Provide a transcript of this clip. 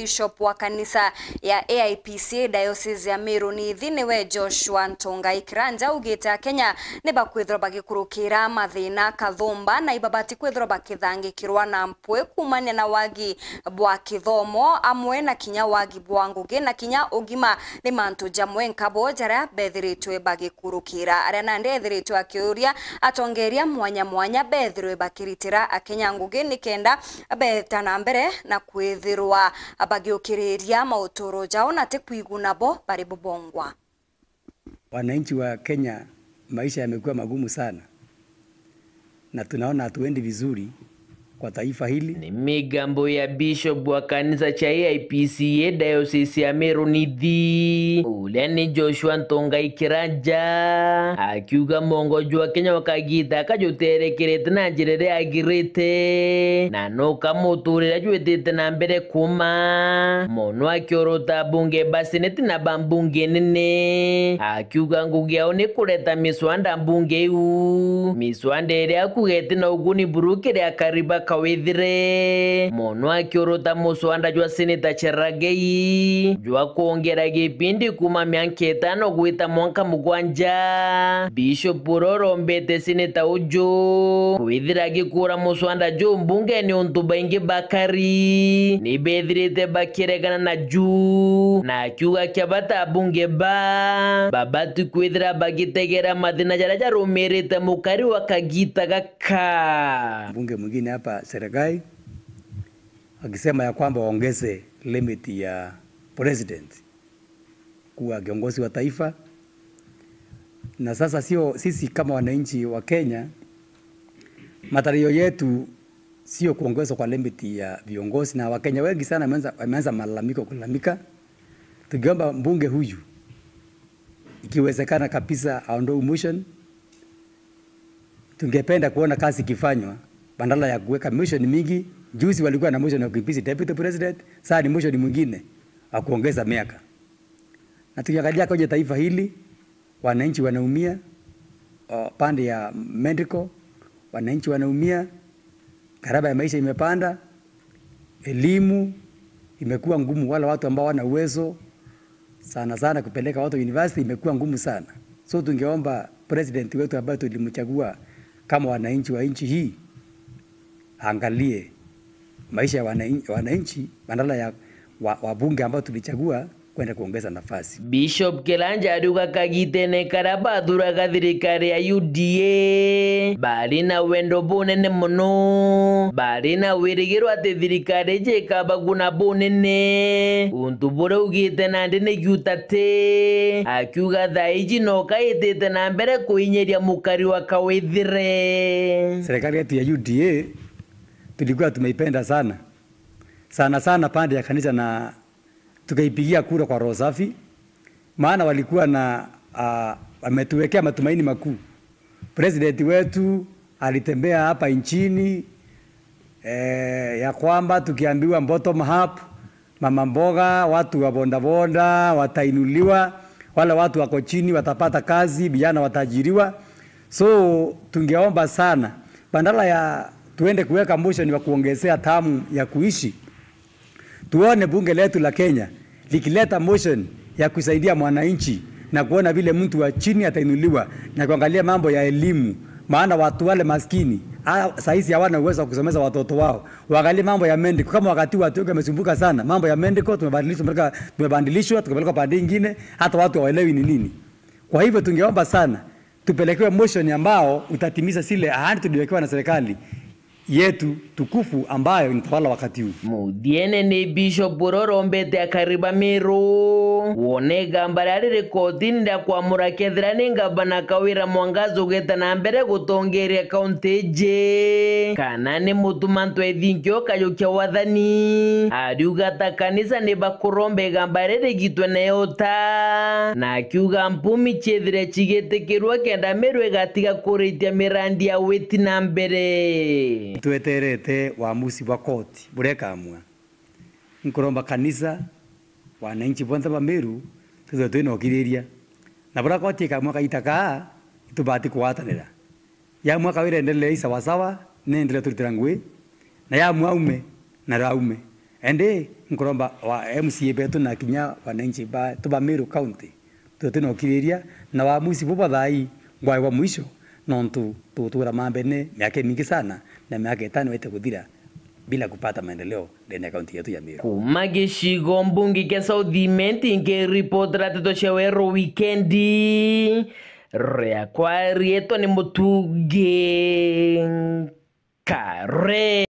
Bishop wa kanisa ya AIPCA diocese ya Meru ni we Joshua Ntongai Kiranja ugite akenya ni bakwithirwa bagikurukira mathina kathumba na ibabati kwithirwa bakithangikirwa na mpwe kumania na wagi bwa kithomo amwe na kinya wagi bwa ngugi na kinya ugima ni mantu jamwe nkabo jara bethiritwe bagikurukira aria nandi ethiritwe akiuria atongeria mwanya mwanya bethiritwe bakiritira akenya ngugi ni kenda betana mbere na kwithirwa bagiukiriria mauturo jaona te kuiguna bo bari bubongwa. Wananchi wa Kenya maisha yamekuwa magumu sana, na tunaona hatuendi vizuri kwa taifa hili. Ni migambo ya bishop wa kanisa cha AIPCA dayosisi ya Meru Nithi ni Joshua Ntongai Kiraja akiuga mongo wa Kenya wakagita akajuterekerete na njira iria yagirite na nuka muturire ajuitite na mbere kuma mono akiuruta bunge neti na bambunge nene akiuga ngugi yao ni kureta miswanda mbunge iu miswanda ere akugete na uguni burukire akariba kawithire mono akiuruta muswanda jwa seneta cheragei jwa kuongera kipindi kuma myanka itano gwita mwanka mugwanja bishopu rorombete seneta uju kwithira gikura muswanda mbunge mbungeni untu baingi bakari nibethirite bakiregana na ju na akiuga kia bata bunge ba babati kwithira bagitegera mathina jaria jarumirite mukari wa kagita gaka mbunge mwingine hapa serikali akisema ya kwamba waongeze limit ya president kuwa kiongozi wa taifa. Na sasa sio sisi kama wananchi wa Kenya, matarajio yetu sio kuongezwa kwa limit ya viongozi, na Wakenya wengi sana wameanza malalamiko kulalamika, tukiomba mbunge huyu ikiwezekana kabisa aondoe motion. Tungependa kuona kazi ikifanywa bandala ya kuweka mission mingi. Juzi walikuwa na mission ya kukipisi deputy president, sasa ni mission mwingine wa kuongeza miaka. Na tukiangalia kwenye taifa hili, wananchi wanaumia uh, pande ya medical, wananchi wanaumia, gharama ya maisha imepanda, elimu imekuwa ngumu, wala watu ambao wana uwezo sana sana kupeleka watu university imekuwa ngumu sana. So tungeomba president wetu ambaye tulimchagua kama wananchi wa nchi hii aangalie maisha ya wananchi badala ya wabunge wa ambao tulichagua kwenda kuongeza nafasi. Bishop Kelanja aduka kagitene karabathuraga thirikari ya UDA bari na wendo bunene muno bari na wirigirwo ati thirikari jikabaguna bunene untu bure ugite nandi ni jutate akiuga thaiji no kaitite na mbere kuinyeria mukari wa kawithire serikali ya UDA tulikuwa tumeipenda sana sana sana pande ya kanisa, na tukaipigia kura kwa roho safi, maana walikuwa na uh, wametuwekea matumaini makuu. President wetu alitembea hapa nchini eh, ya kwamba tukiambiwa bottom up, mama mboga, watu wa bondaboda watainuliwa, wale watu wako chini watapata kazi, vijana watajiriwa. So tungeomba sana badala ya tuende kuweka motion ya kuongezea tamu ya kuishi. Tuone bunge letu la Kenya likileta motion ya kusaidia mwananchi na kuona vile mtu wa chini atainuliwa na kuangalia mambo ya elimu, maana watu wale maskini sahizi hawana uwezo wa kusomeza watoto wao. Waangalie mambo ya medical, kama wakati watu wengi wamesumbuka sana mambo ya medical, tumebadilishwa tumebadilishwa tukapeleka pande nyingine, hata watu hawaelewi ni nini. Kwa hivyo tungeomba sana tupelekewe motion ambao utatimiza zile ahadi tuliwekewa na serikali yetu tukufu ambayo inatawala wakati huu mudiene ni bishop bororo mbete akaribamiro wona igamba rari kotini ria kwamura kethira ni ngamba na kawira mwangazo geta na mbere gutongeria kaunti je kana ni mutumantu ethinki ukayukia wathani ariuga ugata kanisa ni bakurombe igamba riri gitwe na yota na akiuga mpumi chethire chigitikirwa kenda miru igatiga kuritia mirandi ya witi na mbere tweterete wamusi wa koti burekamwa nkuromba kanisa wananchi bonthe ba Meru tu no ukiriria na bora buria gwatuika mwaka itaka tu itakaa itubati kuwatanira ya mwaka wira endelee sawasawa neendelee turutira ngui na ya mwaume na raume ende nkuromba wa MCA betu na kinya wananchi ba tu ba Meru county tu no kiriria na waamuzi bo bathai ngwai wa mwisho nontu tutura mambene miaka mingi sana na miaka tano ite kudira bila kupata maendeleo ndani ya kaunti yetu ya Meru. Kuma gicigo mbungi kia Southiment ingiripotora teto cewero wikendi riakwa rietwa ni mutungi kare